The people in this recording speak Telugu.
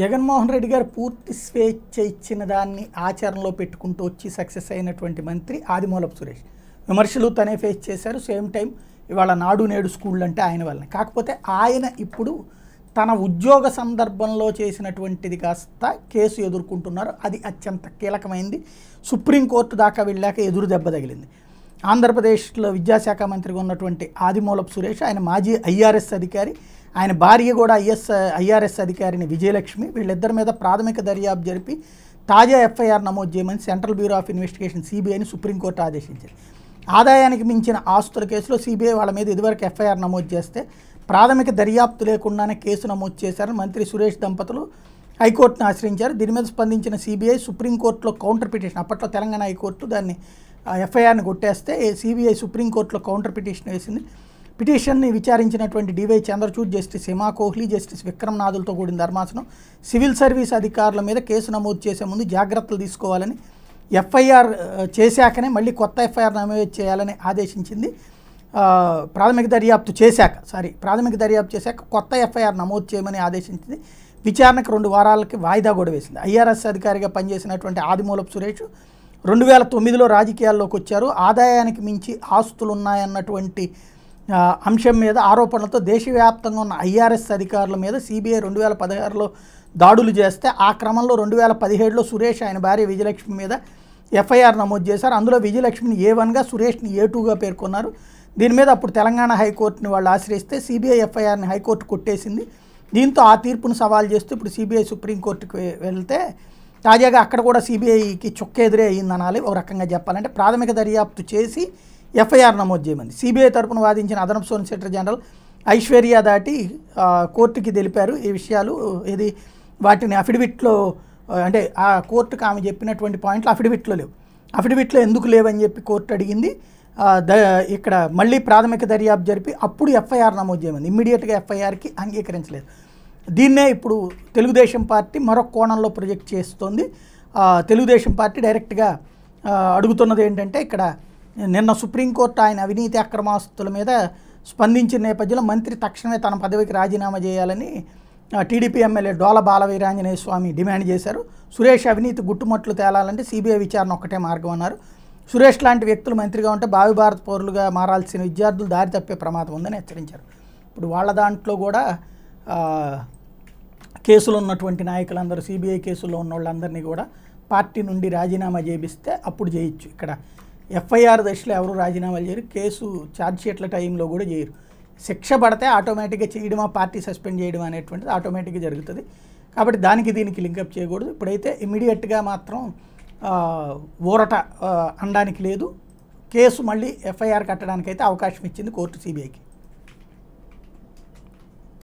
జగన్మోహన్ రెడ్డి గారు పూర్తి స్వేచ్ఛ ఇచ్చిన దాన్ని ఆచరణలో పెట్టుకుంటూ వచ్చి సక్సెస్ అయినటువంటి మంత్రి ఆదిమూలపు సురేష్ విమర్శలు తనే ఫేస్ చేశారు సేమ్ టైం ఇవాళ నాడు నేడు స్కూళ్ళు అంటే ఆయన వల్లనే కాకపోతే ఆయన ఇప్పుడు తన ఉద్యోగ సందర్భంలో చేసినటువంటిది కాస్త కేసు ఎదుర్కొంటున్నారు అది అత్యంత కీలకమైంది సుప్రీంకోర్టు దాకా వెళ్ళాక ఎదురు దెబ్బ తగిలింది ఆంధ్రప్రదేశ్లో విద్యాశాఖ మంత్రిగా ఉన్నటువంటి ఆదిమూలపు సురేష్ ఆయన మాజీ ఐఆర్ఎస్ అధికారి ఆయన భార్య కూడా ఐఎస్ ఐఆర్ఎస్ అధికారిని విజయలక్ష్మి వీళ్ళిద్దరి మీద ప్రాథమిక దర్యాప్తు జరిపి తాజా ఎఫ్ఐఆర్ నమోదు చేయమని సెంట్రల్ బ్యూరో ఆఫ్ ఇన్వెస్టిగేషన్ సిబిఐని సుప్రీంకోర్టు ఆదేశించింది ఆదాయానికి మించిన ఆస్తుల కేసులో సిబిఐ వాళ్ళ మీద ఇదివరకు ఎఫ్ఐఆర్ నమోదు చేస్తే ప్రాథమిక దర్యాప్తు లేకుండానే కేసు నమోదు చేశారని మంత్రి సురేష్ దంపతులు హైకోర్టును ఆశ్రయించారు దీని మీద స్పందించిన సిబిఐ సుప్రీంకోర్టులో కౌంటర్ పిటిషన్ అప్పట్లో తెలంగాణ హైకోర్టు దాన్ని ఎఫ్ఐఆర్ని కొట్టేస్తే సిబిఐ సుప్రీంకోర్టులో కౌంటర్ పిటిషన్ వేసింది పిటిషన్ని విచారించినటువంటి DY Chandrachud justice Hima Kohli justice Vikram నాథులతో కూడిన ధర్మాసనం సివిల్ సర్వీస్ అధికారుల మీద కేసు నమోదు చేసే ముందు జాగ్రత్తలు తీసుకోవాలని ఎఫ్ఐఆర్ చేశాకనే మళ్ళీ కొత్త ఎఫ్ఐఆర్ నమోదు చేయాలని ఆదేశించింది ప్రాథమిక దర్యాప్తు చేశాక సారీ ప్రాథమిక దర్యాప్తు చేశాక కొత్త ఎఫ్ఐఆర్ నమోదు చేయమని ఆదేశించింది విచారణకు రెండు వారాలకి వాయిదా కూడా వేసింది ఐఆర్ఎస్ అధికారిగా పనిచేసినటువంటి ఆదిమూలపు సురేష్ రెండు వేల తొమ్మిదిలో రాజకీయాల్లోకి వచ్చారు ఆదాయానికి మించి ఆస్తులు ఉన్నాయన్నటువంటి అంశం మీద ఆరోపణలతో దేశవ్యాప్తంగా ఉన్న ఐఆర్ఎస్ అధికారుల మీద సిబిఐ రెండు వేల పదహారులో దాడులు చేస్తే ఆ క్రమంలో రెండు వేల పదిహేడులో సురేష్ ఆయన భార్య విజయలక్ష్మి మీద ఎఫ్ఐఆర్ నమోదు చేశారు అందులో విజయలక్ష్మిని ఏ వన్గా సురేష్ని ఏ టూగా పేర్కొన్నారు దీని మీద అప్పుడు తెలంగాణ హైకోర్టుని వాళ్ళు ఆశ్రయిస్తే సిబిఐ ఎఫ్ఐఆర్ని హైకోర్టు కొట్టేసింది దీంతో ఆ తీర్పును సవాల్ చేస్తూ ఇప్పుడు సిబిఐ సుప్రీంకోర్టుకి వెళ్తే తాజాగా అక్కడ కూడా సిబిఐకి చొక్కెదురే అయిందనాలి ఒక రకంగా చెప్పాలంటే ప్రాథమిక దర్యాప్తు చేసి ఎఫ్ఐఆర్ నమోదు చేయమని సిబిఐ తరపున వాదించిన అదనపు సోలిసిటర్ జనరల్ ఐశ్వర్య దాటి కోర్టుకి తెలిపారు ఈ విషయాలు ఇది వాటిని అఫిడవిట్లో అంటే ఆ కోర్టుకు ఆమె చెప్పినటువంటి పాయింట్లు అఫిడవిట్లో లేవు అఫిడవిట్లో ఎందుకు లేవని చెప్పి కోర్టు అడిగింది ఇక్కడ మళ్ళీ ప్రాథమిక దర్యాప్తు జరిపి అప్పుడు ఎఫ్ఐఆర్ నమోదు చేయమని ఇమ్మీడియట్గా ఎఫ్ఐఆర్కి అంగీకరించలేదు దీన్నే ఇప్పుడు తెలుగుదేశం పార్టీ మరొక కోణంలో ప్రొజెక్ట్ చేస్తోంది తెలుగుదేశం పార్టీ డైరెక్ట్గా అడుగుతున్నది ఏంటంటే ఇక్కడ నిన్న సుప్రీంకోర్టు ఆయన అవినీతి అక్రమాస్తుల మీద స్పందించిన నేపథ్యంలో మంత్రి తక్షణమే తన పదవికి రాజీనామా చేయాలని టీడీపీ ఎమ్మెల్యే డోల బాలవీరాంజనేయ స్వామి డిమాండ్ చేశారు సురేష్ అవినీతి గుట్టుమట్లు తేలాలంటే సిబిఐ విచారణ ఒక్కటే మార్గం అన్నారు సురేష్ లాంటి వ్యక్తులు మంత్రిగా ఉంటే భావి భారత్ పౌరులుగా మారాల్సిన విద్యార్థులు దారి తప్పే ప్రమాదం ఉందని హెచ్చరించారు ఇప్పుడు వాళ్ళ దాంట్లో కూడా కేసులు ఉన్నటువంటి నాయకులందరూ సిబిఐ కేసుల్లో ఉన్న వాళ్ళందరినీ కూడా పార్టీ నుండి రాజీనామా చేపిస్తే అప్పుడు చేయొచ్చు ఇక్కడ ఎఫ్ఐఆర్ దశలో ఎవరు రాజీనామాలు చేయరు కేసు ఛార్జ్షీట్ల టైంలో కూడా చేయరు శిక్ష పడితే ఆటోమేటిక్గా చేయడమా పార్టీ సస్పెండ్ చేయడం అనేటువంటిది ఆటోమేటిక్గా జరుగుతుంది కాబట్టి దానికి దీనికి లింకప్ చేయకూడదు ఇప్పుడైతే ఇమీడియట్గా మాత్రం ఊరట అనడానికి లేదు కేసు మళ్ళీ ఎఫ్ఐఆర్ కట్టడానికైతే అవకాశం ఇచ్చింది కోర్టు సిబిఐకి